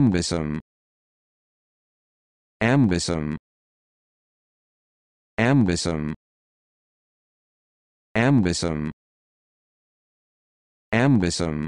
ambison ambison ambison ambison ambison